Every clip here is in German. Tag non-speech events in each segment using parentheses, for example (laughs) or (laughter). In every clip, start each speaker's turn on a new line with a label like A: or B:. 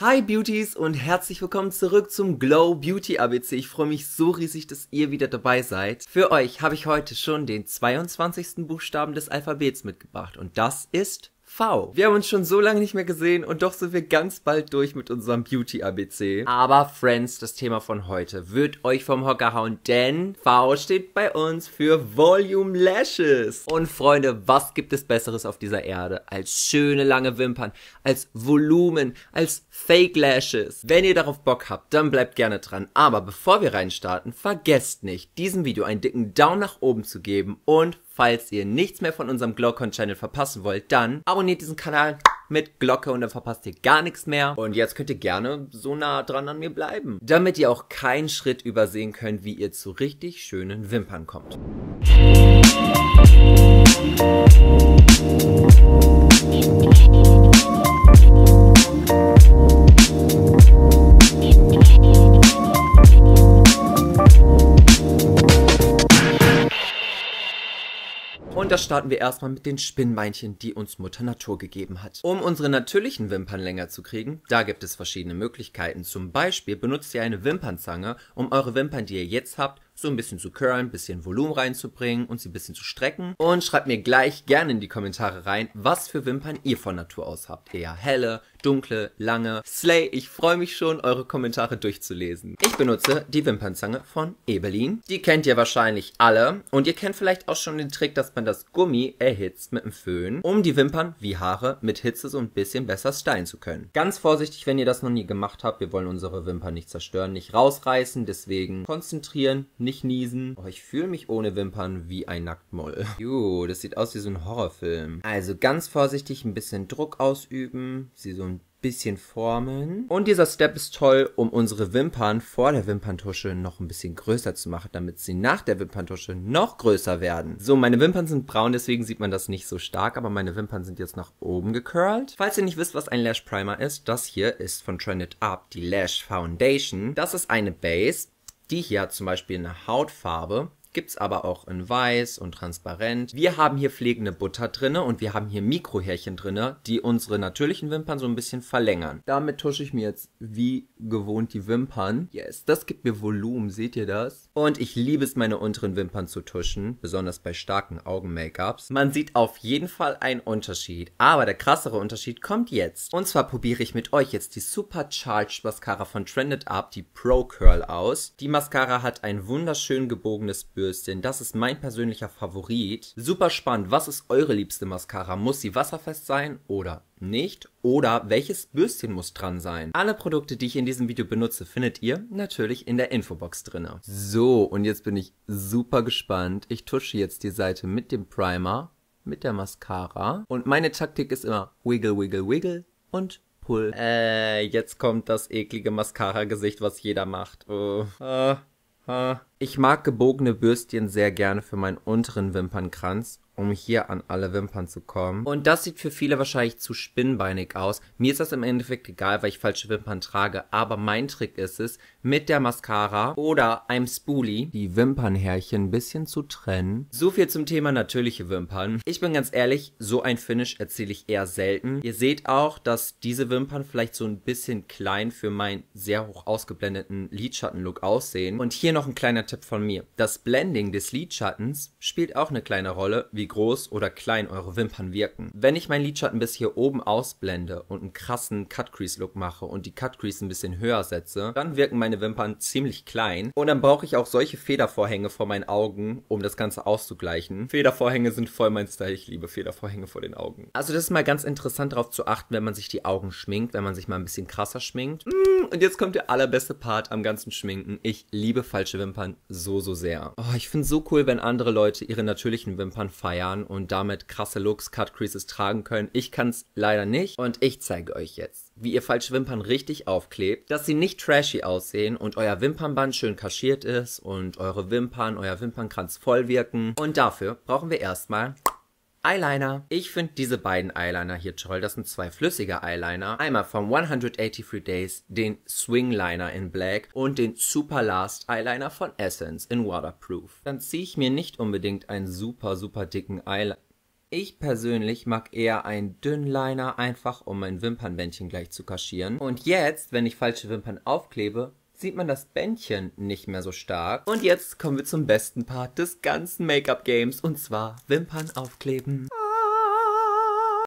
A: Hi Beauties und herzlich willkommen zurück zum Glow Beauty ABC. Ich freue mich so riesig, dass ihr wieder dabei seid. Für euch habe ich heute schon den 22. Buchstaben des Alphabets mitgebracht und das ist V. Wir haben uns schon so lange nicht mehr gesehen und doch sind wir ganz bald durch mit unserem Beauty-ABC. Aber Friends, das Thema von heute, wird euch vom Hocker hauen, denn V steht bei uns für Volume Lashes. Und Freunde, was gibt es Besseres auf dieser Erde als schöne lange Wimpern, als Volumen, als Fake Lashes? Wenn ihr darauf Bock habt, dann bleibt gerne dran. Aber bevor wir reinstarten, vergesst nicht, diesem Video einen dicken Daumen nach oben zu geben und Falls ihr nichts mehr von unserem glowcon channel verpassen wollt, dann abonniert diesen Kanal mit Glocke und dann verpasst ihr gar nichts mehr. Und jetzt könnt ihr gerne so nah dran an mir bleiben, damit ihr auch keinen Schritt übersehen könnt, wie ihr zu richtig schönen Wimpern kommt. Musik da starten wir erstmal mit den Spinnbeinchen, die uns Mutter Natur gegeben hat. Um unsere natürlichen Wimpern länger zu kriegen, da gibt es verschiedene Möglichkeiten. Zum Beispiel benutzt ihr eine Wimpernzange, um eure Wimpern, die ihr jetzt habt, so ein bisschen zu curlen, ein bisschen Volumen reinzubringen und sie ein bisschen zu strecken. Und schreibt mir gleich gerne in die Kommentare rein, was für Wimpern ihr von Natur aus habt. Eher helle, dunkle, lange. Slay, ich freue mich schon, eure Kommentare durchzulesen. Ich benutze die Wimpernzange von Ebelin. Die kennt ihr wahrscheinlich alle. Und ihr kennt vielleicht auch schon den Trick, dass man das Gummi erhitzt mit dem Föhn, um die Wimpern wie Haare mit Hitze so ein bisschen besser stylen zu können. Ganz vorsichtig, wenn ihr das noch nie gemacht habt. Wir wollen unsere Wimpern nicht zerstören, nicht rausreißen. Deswegen konzentrieren, nicht niesen. Oh, ich fühle mich ohne Wimpern wie ein Nacktmoll. (laughs) Juh, das sieht aus wie so ein Horrorfilm. Also ganz vorsichtig ein bisschen Druck ausüben. Sie so ein bisschen formen. Und dieser Step ist toll, um unsere Wimpern vor der Wimperntusche noch ein bisschen größer zu machen, damit sie nach der Wimperntusche noch größer werden. So, meine Wimpern sind braun, deswegen sieht man das nicht so stark, aber meine Wimpern sind jetzt nach oben gecurlt. Falls ihr nicht wisst, was ein Lash Primer ist, das hier ist von Trend It Up, die Lash Foundation. Das ist eine Base, die hier hat zum Beispiel eine Hautfarbe gibt es aber auch in weiß und transparent. Wir haben hier pflegende Butter drin und wir haben hier Mikrohärchen drin, die unsere natürlichen Wimpern so ein bisschen verlängern. Damit tusche ich mir jetzt wie gewohnt die Wimpern. Yes, das gibt mir Volumen, seht ihr das? Und ich liebe es, meine unteren Wimpern zu tuschen, besonders bei starken Augen-Make-ups. Man sieht auf jeden Fall einen Unterschied, aber der krassere Unterschied kommt jetzt. Und zwar probiere ich mit euch jetzt die Supercharged Mascara von Trended Up, die Pro Curl aus. Die Mascara hat ein wunderschön gebogenes Bürstchen Lippenbürstin. Das ist mein persönlicher Favorit. Super spannend. Was ist eure liebste Mascara? Muss sie wasserfest sein oder nicht? Oder welches Bürstchen muss dran sein? Alle Produkte, die ich in diesem Video benutze, findet ihr natürlich in der Infobox drin. So, und jetzt bin ich super gespannt. Ich tusche jetzt die Seite mit dem Primer, mit der Mascara. Und meine Taktik ist immer wiggle, wiggle, wiggle und pull. Äh, jetzt kommt das eklige Mascara-Gesicht, was jeder macht. Oh, äh. Ich mag gebogene Bürstchen sehr gerne für meinen unteren Wimpernkranz um hier an alle Wimpern zu kommen. Und das sieht für viele wahrscheinlich zu spinnbeinig aus. Mir ist das im Endeffekt egal, weil ich falsche Wimpern trage. Aber mein Trick ist es, mit der Mascara oder einem Spoolie die Wimpernhärchen ein bisschen zu trennen. So viel zum Thema natürliche Wimpern. Ich bin ganz ehrlich, so ein Finish erzähle ich eher selten. Ihr seht auch, dass diese Wimpern vielleicht so ein bisschen klein für meinen sehr hoch ausgeblendeten Lidschattenlook aussehen. Und hier noch ein kleiner Tipp von mir. Das Blending des Lidschattens spielt auch eine kleine Rolle. Wie wie groß oder klein eure Wimpern wirken. Wenn ich meinen Lidschatten bis hier oben ausblende und einen krassen Cut Crease Look mache und die Cut Crease ein bisschen höher setze, dann wirken meine Wimpern ziemlich klein und dann brauche ich auch solche Federvorhänge vor meinen Augen, um das Ganze auszugleichen. Federvorhänge sind voll mein Style, ich liebe Federvorhänge vor den Augen. Also das ist mal ganz interessant darauf zu achten, wenn man sich die Augen schminkt, wenn man sich mal ein bisschen krasser schminkt. Mm, und jetzt kommt der allerbeste Part am ganzen Schminken. Ich liebe falsche Wimpern so, so sehr. Oh, ich finde es so cool, wenn andere Leute ihre natürlichen Wimpern feiern feiern und damit krasse Looks, Cut Creases tragen können. Ich kann es leider nicht und ich zeige euch jetzt, wie ihr falsche Wimpern richtig aufklebt, dass sie nicht trashy aussehen und euer Wimpernband schön kaschiert ist und eure Wimpern, euer Wimpernkranz voll wirken. Und dafür brauchen wir erstmal Eyeliner. Ich finde diese beiden Eyeliner hier toll. Das sind zwei flüssige Eyeliner. Einmal vom 183 Days, den Swing Liner in Black und den Super Last Eyeliner von Essence in Waterproof. Dann ziehe ich mir nicht unbedingt einen super, super dicken Eyeliner. Ich persönlich mag eher einen dünnen Liner, einfach um mein Wimpernbändchen gleich zu kaschieren. Und jetzt, wenn ich falsche Wimpern aufklebe, sieht man das Bändchen nicht mehr so stark. Und jetzt kommen wir zum besten Part des ganzen Make-up-Games und zwar Wimpern aufkleben.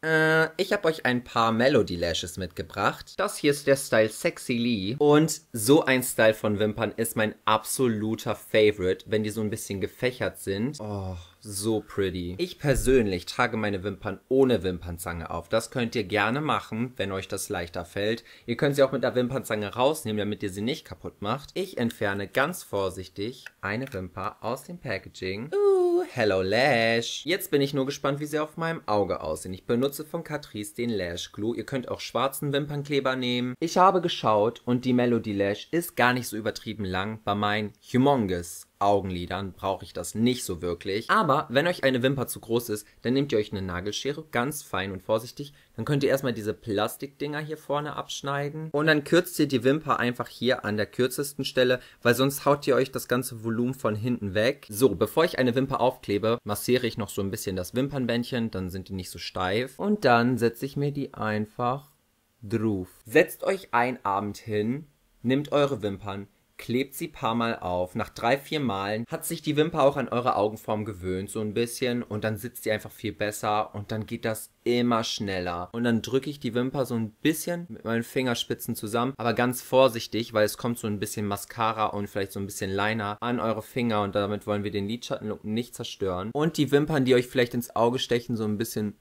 A: Äh, ich habe euch ein paar Melody Lashes mitgebracht. Das hier ist der Style Sexy Lee. Und so ein Style von Wimpern ist mein absoluter Favorite, wenn die so ein bisschen gefächert sind. Oh, so pretty. Ich persönlich trage meine Wimpern ohne Wimpernzange auf. Das könnt ihr gerne machen, wenn euch das leichter fällt. Ihr könnt sie auch mit der Wimpernzange rausnehmen, damit ihr sie nicht kaputt macht. Ich entferne ganz vorsichtig eine Wimper aus dem Packaging. Uh hello Lash. Jetzt bin ich nur gespannt, wie sie auf meinem Auge aussehen. Ich benutze von Catrice den Lash Glue. Ihr könnt auch schwarzen Wimpernkleber nehmen. Ich habe geschaut und die Melody Lash ist gar nicht so übertrieben lang bei meinen Humongous. Augenlidern brauche ich das nicht so wirklich. Aber wenn euch eine Wimper zu groß ist, dann nehmt ihr euch eine Nagelschere, ganz fein und vorsichtig. Dann könnt ihr erstmal diese Plastikdinger hier vorne abschneiden. Und dann kürzt ihr die Wimper einfach hier an der kürzesten Stelle, weil sonst haut ihr euch das ganze Volumen von hinten weg. So, bevor ich eine Wimper aufklebe, massiere ich noch so ein bisschen das Wimpernbändchen, dann sind die nicht so steif. Und dann setze ich mir die einfach drauf. Setzt euch einen Abend hin, nehmt eure Wimpern, klebt sie paar Mal auf. Nach drei, vier Malen hat sich die Wimper auch an eure Augenform gewöhnt, so ein bisschen. Und dann sitzt sie einfach viel besser und dann geht das immer schneller. Und dann drücke ich die Wimper so ein bisschen mit meinen Fingerspitzen zusammen, aber ganz vorsichtig, weil es kommt so ein bisschen Mascara und vielleicht so ein bisschen Liner an eure Finger und damit wollen wir den Lidschattenlook nicht zerstören. Und die Wimpern, die euch vielleicht ins Auge stechen, so ein bisschen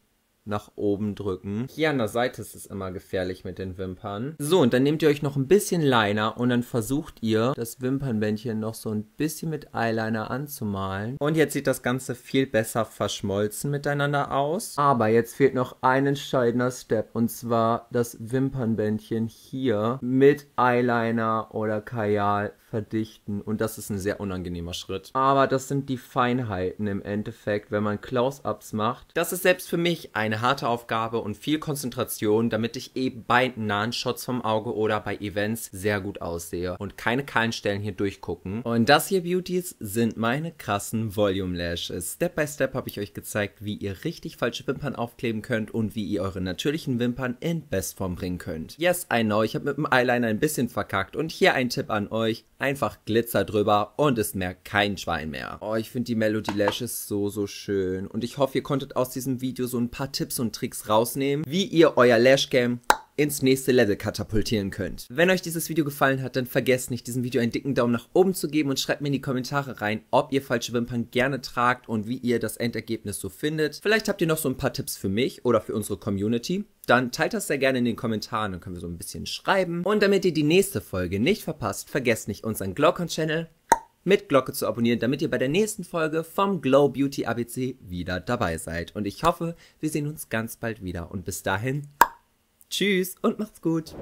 A: nach oben drücken. Hier an der Seite ist es immer gefährlich mit den Wimpern. So, und dann nehmt ihr euch noch ein bisschen Liner und dann versucht ihr, das Wimpernbändchen noch so ein bisschen mit Eyeliner anzumalen. Und jetzt sieht das Ganze viel besser verschmolzen miteinander aus. Aber jetzt fehlt noch ein entscheidender Step und zwar das Wimpernbändchen hier mit Eyeliner oder Kajal verdichten. Und das ist ein sehr unangenehmer Schritt. Aber das sind die Feinheiten im Endeffekt, wenn man Close-Ups macht. Das ist selbst für mich eine eine harte Aufgabe und viel Konzentration, damit ich eben eh bei nahen Shots vom Auge oder bei Events sehr gut aussehe und keine kahlen Stellen hier durchgucken. Und das hier, Beauties, sind meine krassen Volume Lashes. Step by Step habe ich euch gezeigt, wie ihr richtig falsche Wimpern aufkleben könnt und wie ihr eure natürlichen Wimpern in Bestform bringen könnt. Yes, I know, ich habe mit dem Eyeliner ein bisschen verkackt und hier ein Tipp an euch, einfach Glitzer drüber und es merkt kein Schwein mehr. Oh, ich finde die Melody Lashes so, so schön und ich hoffe, ihr konntet aus diesem Video so ein paar Tipps Tipps und Tricks rausnehmen, wie ihr euer Lashcam ins nächste Level katapultieren könnt. Wenn euch dieses Video gefallen hat, dann vergesst nicht, diesem Video einen dicken Daumen nach oben zu geben und schreibt mir in die Kommentare rein, ob ihr falsche Wimpern gerne tragt und wie ihr das Endergebnis so findet. Vielleicht habt ihr noch so ein paar Tipps für mich oder für unsere Community. Dann teilt das sehr gerne in den Kommentaren, dann können wir so ein bisschen schreiben. Und damit ihr die nächste Folge nicht verpasst, vergesst nicht unseren glocken channel mit Glocke zu abonnieren, damit ihr bei der nächsten Folge vom Glow Beauty ABC wieder dabei seid. Und ich hoffe, wir sehen uns ganz bald wieder. Und bis dahin, tschüss und macht's gut.